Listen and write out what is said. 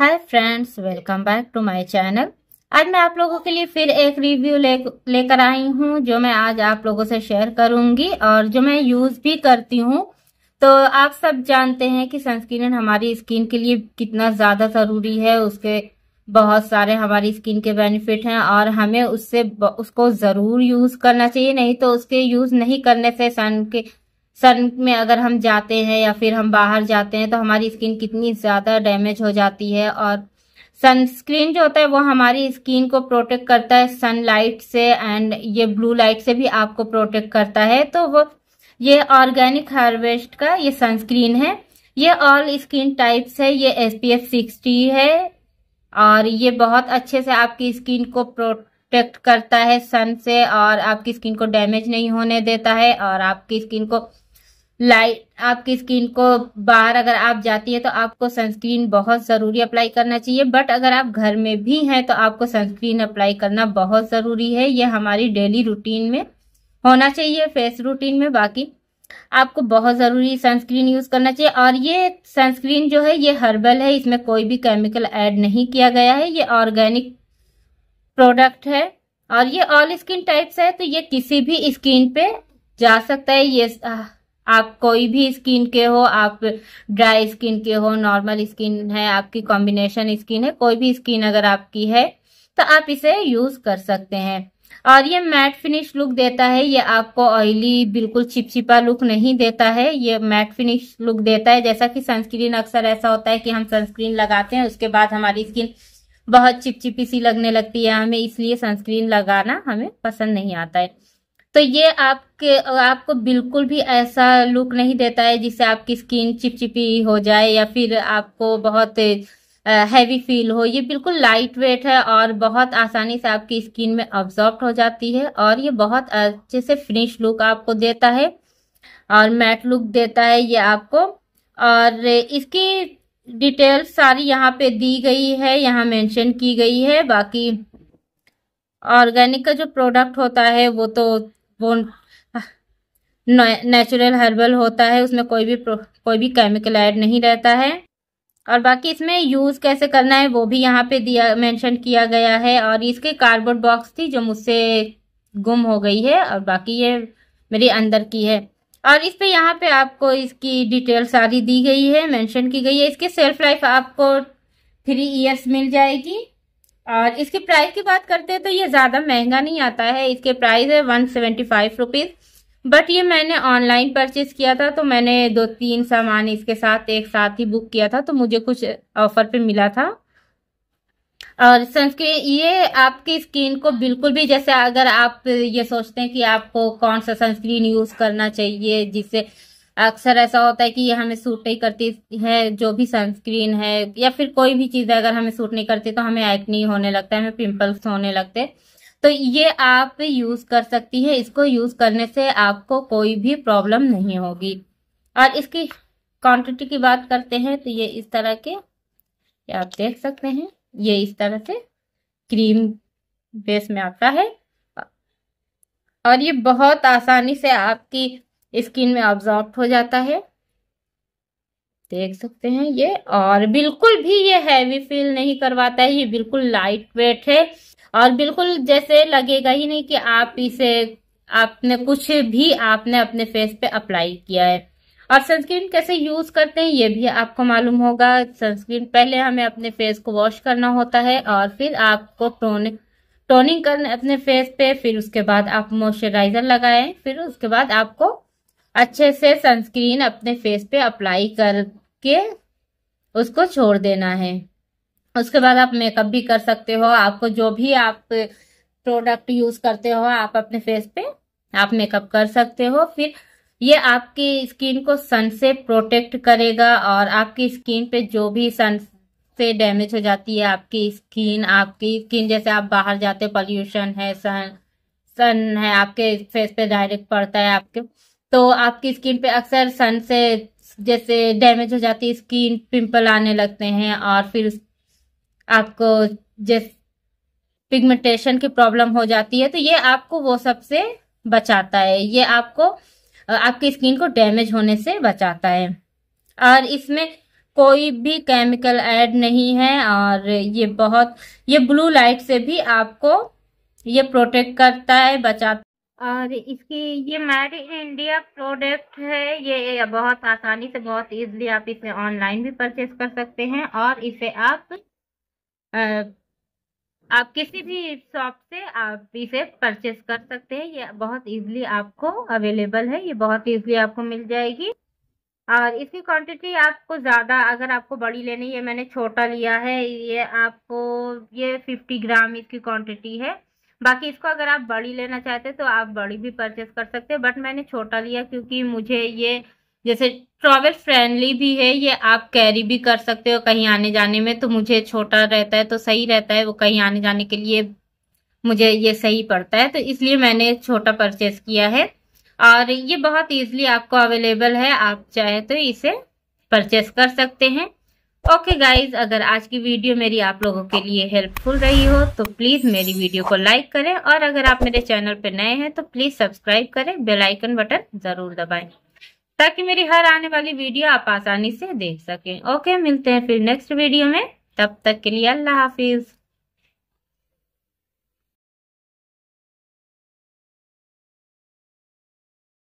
hi friends welcome back to my channel आज मैं आप लोगों के लिए फिर एक रिव्यू ले लेकर आई हूँ जो मैं आज आप लोगों से शेयर करूंगी और जो मैं यूज भी करती हूँ तो आप सब जानते हैं कि सनस्क्रीन हमारी स्किन के लिए कितना ज्यादा जरूरी है उसके बहुत सारे हमारी स्किन के बेनिफिट हैं और हमें उससे उसको जरूर यूज करना चाहिए नहीं तो उसके यूज नहीं करने से सन के सन में अगर हम जाते हैं या फिर हम बाहर जाते हैं तो हमारी स्किन कितनी ज़्यादा डैमेज हो जाती है और सनस्क्रीन जो होता है वो हमारी स्किन को प्रोटेक्ट करता है सनलाइट से एंड ये ब्लू लाइट से भी आपको प्रोटेक्ट करता है तो वो ये ऑर्गेनिक हार्वेस्ट का ये सनस्क्रीन है ये ऑल स्किन टाइप्स है ये एस पी एफ सिक्सटी है और ये बहुत अच्छे से आपकी स्किन को प्रोटेक्ट करता है सन से और आपकी स्किन को डैमेज नहीं होने देता है और आपकी स्किन को लाइट आपकी स्किन को बाहर अगर आप जाती है तो आपको सनस्क्रीन बहुत ज़रूरी अप्लाई करना चाहिए बट अगर आप घर में भी हैं तो आपको सनस्क्रीन अप्लाई करना बहुत ज़रूरी है ये हमारी डेली रूटीन में होना चाहिए फेस रूटीन में बाकी आपको बहुत ज़रूरी सनस्क्रीन यूज़ करना चाहिए और ये सनस्क्रीन जो है ये हर्बल है इसमें कोई भी केमिकल ऐड नहीं किया गया है ये ऑर्गेनिक प्रोडक्ट है और ये ऑल स्किन टाइप्स है तो ये किसी भी स्किन पे जा सकता है ये आप कोई भी स्किन के हो आप ड्राई स्किन के हो नॉर्मल स्किन है आपकी कॉम्बिनेशन स्किन है कोई भी स्किन अगर आपकी है तो आप इसे यूज कर सकते हैं और ये मैट फिनिश लुक देता है ये आपको ऑयली बिल्कुल चिपचिपा लुक नहीं देता है ये मैट फिनिश लुक देता है जैसा कि सनस्क्रीन अक्सर ऐसा होता है कि हम सनस्क्रीन लगाते हैं उसके बाद हमारी स्किन बहुत चिपचिपी सी लगने लगती है हमें इसलिए सनस्क्रीन लगाना हमें पसंद नहीं आता है तो ये आपके आपको बिल्कुल भी ऐसा लुक नहीं देता है जिससे आपकी स्किन चिपचिपी हो जाए या फिर आपको बहुत हैवी फील हो ये बिल्कुल लाइट वेट है और बहुत आसानी से आपकी स्किन में ऑब्जॉर्ब हो जाती है और ये बहुत अच्छे से फिनिश लुक आपको देता है और मैट लुक देता है ये आपको और इसकी डिटेल सारी यहाँ पे दी गई है यहाँ मेंशन की गई है बाकी ऑर्गेनिक का जो प्रोडक्ट होता है वो तो वो नेचुरल हर्बल होता है उसमें कोई भी कोई भी केमिकल ऐड नहीं रहता है और बाकी इसमें यूज़ कैसे करना है वो भी यहाँ पे दिया मेंशन किया गया है और इसके कार्डबोर्ड बॉक्स थी जो मुझसे गुम हो गई है और बाकी ये मेरे अंदर की है और इस पे यहाँ पे आपको इसकी डिटेल सारी दी गई है मेंशन की गई है इसके सेल्फ लाइफ आपको थ्री ईयर्स मिल जाएगी और इसके प्राइस की बात करते हैं तो ये ज़्यादा महंगा नहीं आता है इसके प्राइस है one seventy five rupees but ये मैंने ऑनलाइन परचेज किया था तो मैंने दो तीन सामान इसके साथ एक साथ ही बुक किया था तो मुझे कुछ ऑफर पे मिला था और सनस्क्रीन ये आपकी स्किन को बिल्कुल भी जैसे अगर आप ये सोचते हैं कि आपको कौन सा सनस्क्रीन यूज़ करना चाहिए जिससे अक्सर ऐसा होता है कि हमें सूट नहीं करती है जो भी सनस्क्रीन है या फिर कोई भी चीज़ अगर हमें सूट नहीं करती तो हमें एक्नी होने लगता है हमें पिंपल्स होने लगते तो ये आप यूज़ कर सकती है इसको यूज़ करने से आपको कोई भी प्रॉब्लम नहीं होगी और इसकी क्वांटिटी की बात करते हैं तो ये इस तरह के आप देख सकते हैं ये इस तरह से क्रीम बेस में आता है और ये बहुत आसानी से आपकी स्किन में ऑब्जॉर्ब हो जाता है देख सकते हैं ये और बिल्कुल भी ये हैवी फील नहीं करवाता है ये बिल्कुल लाइट वेट है और बिल्कुल जैसे लगेगा ही नहीं कि आप इसे आपने कुछ भी आपने अपने फेस पे अप्लाई किया है और सनस्क्रीन कैसे यूज करते हैं ये भी आपको मालूम होगा सनस्क्रीन पहले हमें अपने फेस को वॉश करना होता है और फिर आपको टोन टोनिंग करने अपने फेस पे फिर उसके बाद आप मॉइस्चराइजर लगाएं फिर उसके बाद आपको अच्छे से सनस्क्रीन अपने फेस पे अप्लाई करके उसको छोड़ देना है उसके बाद आप मेकअप भी कर सकते हो आपको जो भी आप प्रोडक्ट यूज करते हो आप अपने फेस पे आप मेकअप कर सकते हो फिर ये आपकी स्किन को सन से प्रोटेक्ट करेगा और आपकी स्किन पे जो भी सन से डैमेज हो जाती है आपकी स्किन आपकी स्किन जैसे आप बाहर जाते पॉल्यूशन है सन सन है आपके फेस पे डायरेक्ट पड़ता है आपके तो आपकी स्किन पे अक्सर सन से जैसे डैमेज हो जाती है स्किन पिंपल आने लगते हैं और फिर आपको जैस पिगमेंटेशन की प्रॉब्लम हो जाती है तो ये आपको वो सब से बचाता है ये आपको आपकी स्किन को डैमेज होने से बचाता है और इसमें कोई भी केमिकल ऐड नहीं है और ये बहुत ये ब्लू लाइट से भी आपको ये प्रोटेक्ट करता है बचाता और इसकी ये मेड इन इंडिया प्रोडक्ट है ये बहुत आसानी से बहुत इजीली आप इसे ऑनलाइन भी परचेज कर सकते हैं और इसे आप आप किसी भी शॉप से आप इसे परचेज कर सकते हैं ये बहुत इजीली आपको अवेलेबल है ये बहुत इजीली आपको मिल जाएगी और इसकी क्वांटिटी आपको ज़्यादा अगर आपको बड़ी लेनी है मैंने छोटा लिया है ये आपको ये फिफ्टी ग्राम इसकी क्वांटिटी है बाकी इसको अगर आप बड़ी लेना चाहते तो आप बड़ी भी परचेस कर सकते हैं बट मैंने छोटा लिया क्योंकि मुझे ये जैसे ट्रैवल फ्रेंडली भी है ये आप कैरी भी कर सकते हो कहीं आने जाने में तो मुझे छोटा रहता है तो सही रहता है वो कहीं आने जाने के लिए मुझे ये सही पड़ता है तो इसलिए मैंने छोटा परचेस किया है और ये बहुत इजीली आपको अवेलेबल है आप चाहे तो इसे परचेस कर सकते हैं ओके okay गाइज अगर आज की वीडियो मेरी आप लोगों के लिए हेल्पफुल रही हो तो प्लीज़ मेरी वीडियो को लाइक करें और अगर आप मेरे चैनल पर नए हैं तो प्लीज़ सब्सक्राइब करें बेल आइकन बटन ज़रूर दबाएं ताकि मेरी हर आने वाली वीडियो आप आसानी से देख सकें ओके मिलते हैं फिर नेक्स्ट वीडियो में तब तक के लिए अल्लाह हाफिज़